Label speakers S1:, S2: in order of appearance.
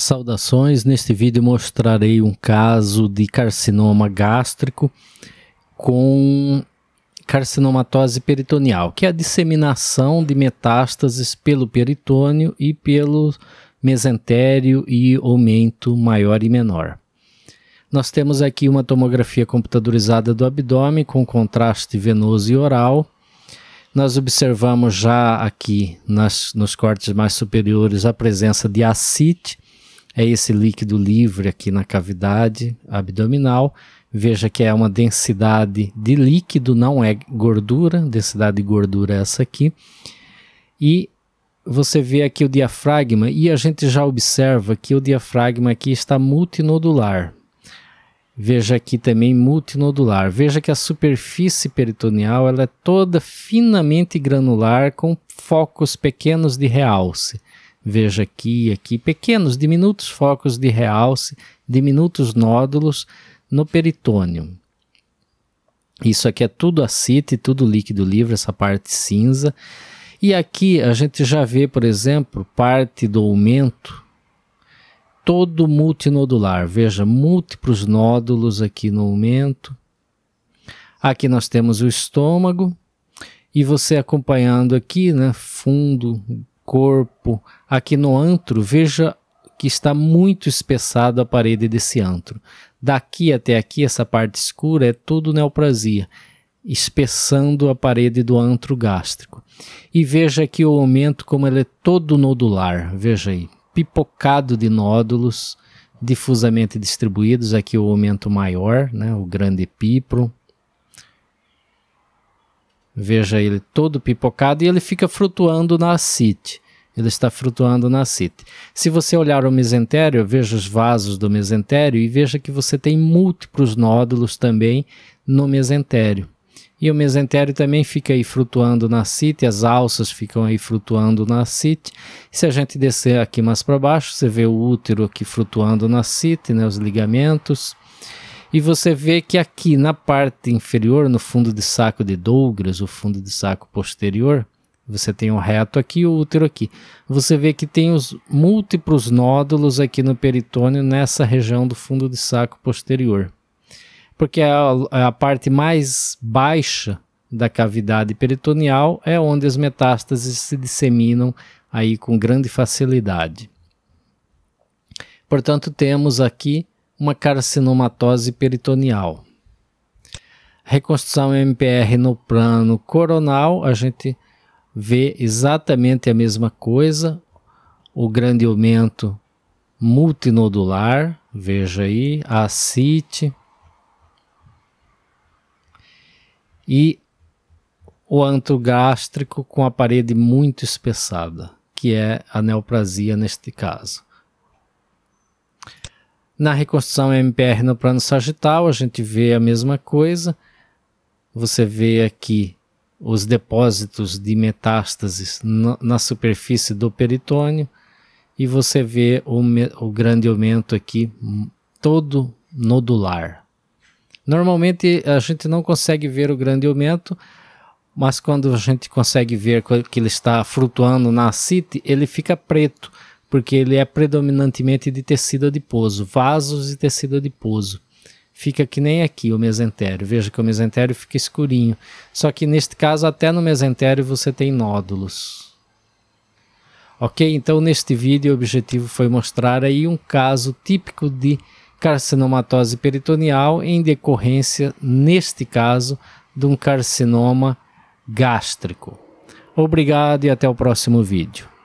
S1: Saudações, neste vídeo mostrarei um caso de carcinoma gástrico com carcinomatose peritoneal, que é a disseminação de metástases pelo peritônio e pelo mesentério e aumento maior e menor. Nós temos aqui uma tomografia computadorizada do abdômen com contraste venoso e oral, nós observamos já aqui nas, nos cortes mais superiores a presença de acite é esse líquido livre aqui na cavidade abdominal. Veja que é uma densidade de líquido, não é gordura, densidade de gordura é essa aqui. E você vê aqui o diafragma e a gente já observa que o diafragma aqui está multinodular. Veja aqui também multinodular. Veja que a superfície peritoneal ela é toda finamente granular com focos pequenos de realce. Veja aqui e aqui pequenos, diminutos focos de realce, diminutos nódulos no peritônio. Isso aqui é tudo acite, tudo líquido livre, essa parte cinza. E aqui a gente já vê, por exemplo, parte do aumento todo multinodular. Veja, múltiplos nódulos aqui no aumento. Aqui nós temos o estômago e você acompanhando aqui, né, fundo, corpo. Aqui no antro, veja que está muito espessado a parede desse antro. Daqui até aqui, essa parte escura é tudo neoplasia espessando a parede do antro gástrico. E veja aqui o aumento como ele é todo nodular, veja aí, pipocado de nódulos difusamente distribuídos, aqui o aumento maior, né, o grande epípro Veja ele todo pipocado e ele fica flutuando na City. Ele está flutuando na City. Se você olhar o mesentério, veja os vasos do mesentério e veja que você tem múltiplos nódulos também no mesentério. E o mesentério também fica aí flutuando na City, as alças ficam aí flutuando na City. Se a gente descer aqui mais para baixo, você vê o útero aqui flutuando na City, né, os ligamentos. E você vê que aqui na parte inferior, no fundo de saco de Douglas, o fundo de saco posterior, você tem o um reto aqui e o útero aqui. Você vê que tem os múltiplos nódulos aqui no peritônio nessa região do fundo de saco posterior. Porque a, a parte mais baixa da cavidade peritoneal é onde as metástases se disseminam aí com grande facilidade. Portanto, temos aqui uma carcinomatose peritoneal. Reconstrução MPR no plano coronal, a gente vê exatamente a mesma coisa, o grande aumento multinodular, veja aí, a CIT, e o antro gástrico com a parede muito espessada, que é a neoplasia neste caso. Na reconstrução MPR no plano sagital, a gente vê a mesma coisa. Você vê aqui os depósitos de metástases na superfície do peritônio e você vê o, o grande aumento aqui hum, todo nodular. Normalmente a gente não consegue ver o grande aumento, mas quando a gente consegue ver que ele está flutuando na CIT, ele fica preto, porque ele é predominantemente de tecido adiposo, vasos e tecido adiposo. Fica que nem aqui o mesentério. Veja que o mesentério fica escurinho. Só que neste caso, até no mesentério você tem nódulos. Ok? Então, neste vídeo, o objetivo foi mostrar aí um caso típico de carcinomatose peritoneal em decorrência, neste caso, de um carcinoma gástrico. Obrigado e até o próximo vídeo.